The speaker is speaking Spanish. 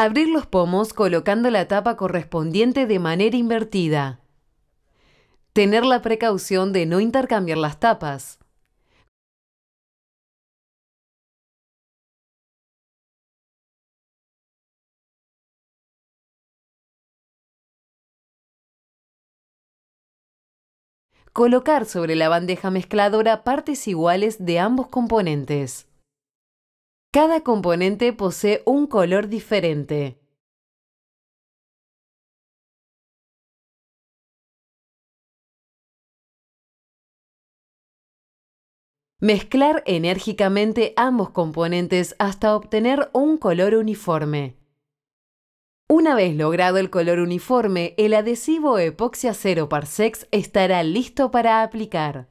Abrir los pomos colocando la tapa correspondiente de manera invertida. Tener la precaución de no intercambiar las tapas. Colocar sobre la bandeja mezcladora partes iguales de ambos componentes. Cada componente posee un color diferente. Mezclar enérgicamente ambos componentes hasta obtener un color uniforme. Una vez logrado el color uniforme, el adhesivo epoxia 0 Parsex estará listo para aplicar.